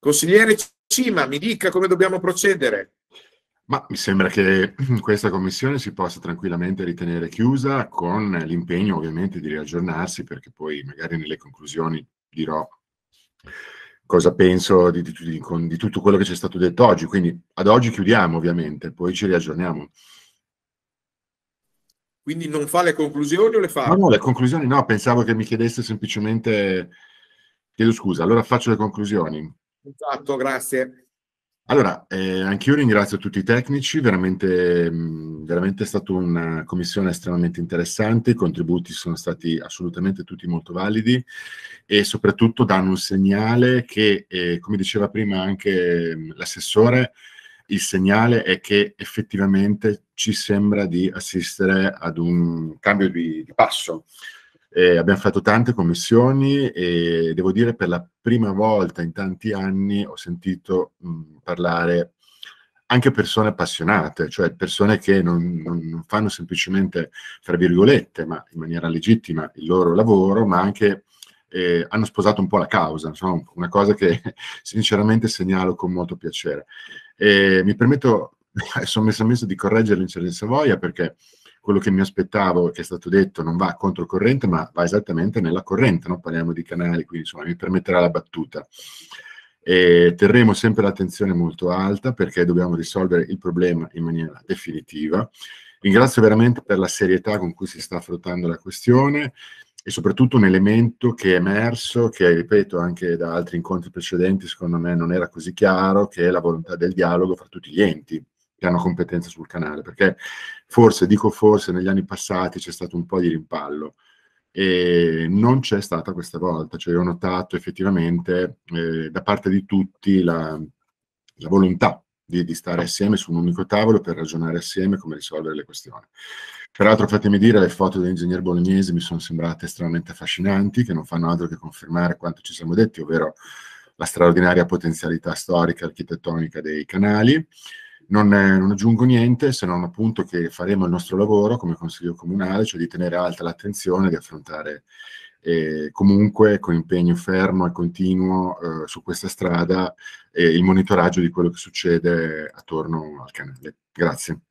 Consigliere Cima, mi dica come dobbiamo procedere. Ma mi sembra che questa commissione si possa tranquillamente ritenere chiusa con l'impegno ovviamente di riaggiornarsi perché poi magari nelle conclusioni dirò cosa penso di, di, di, di tutto quello che c'è stato detto oggi. Quindi ad oggi chiudiamo ovviamente, poi ci riaggiorniamo. Quindi non fa le conclusioni o le fa? No, no, le conclusioni no, pensavo che mi chiedesse semplicemente, chiedo scusa, allora faccio le conclusioni. Esatto, grazie. Allora, eh, anch'io ringrazio tutti i tecnici, veramente, mh, mm, veramente è stata una commissione estremamente interessante, i contributi sono stati assolutamente tutti molto validi e soprattutto danno un segnale che, eh, come diceva prima anche mm, l'assessore, il segnale è che effettivamente ci sembra di assistere ad un cambio di, di passo eh, abbiamo fatto tante commissioni e devo dire per la prima volta in tanti anni ho sentito mh, mm, parlare anche persone appassionate, cioè persone che non, non, fanno semplicemente, tra virgolette, ma in maniera legittima il loro lavoro, ma anche eh, hanno sposato un po' la causa, insomma, una cosa che sinceramente segnalo con molto piacere. E mi permetto, sono messo a messo di correggere l'incertezza Savoia perché quello che mi aspettavo che è stato detto non va contro corrente, ma va esattamente nella corrente, no? parliamo di canali, quindi insomma mi permetterà la battuta. E terremo sempre l'attenzione molto alta perché dobbiamo risolvere il problema in maniera definitiva. Ringrazio veramente per la serietà con cui si sta affrontando la questione e soprattutto un elemento che è emerso, che ripeto anche da altri incontri precedenti, secondo me non era così chiaro, che è la volontà del dialogo fra tutti gli enti che hanno competenza sul canale, perché forse, dico forse, negli anni passati c'è stato un po' di rimpallo e non c'è stata questa volta, cioè ho notato effettivamente eh, da parte di tutti la, la volontà di, di, stare assieme su un unico tavolo per ragionare assieme come risolvere le questioni. Peraltro fatemi dire, le foto dell'ingegner bolognese mi sono sembrate estremamente affascinanti, che non fanno altro che confermare quanto ci siamo detti, ovvero la straordinaria potenzialità storica e architettonica dei canali, non, eh, non, aggiungo niente se non appunto che faremo il nostro lavoro come Consiglio Comunale, cioè di tenere alta l'attenzione, di affrontare eh, comunque con impegno fermo e continuo eh, su questa strada eh, il monitoraggio di quello che succede attorno al canale. Grazie.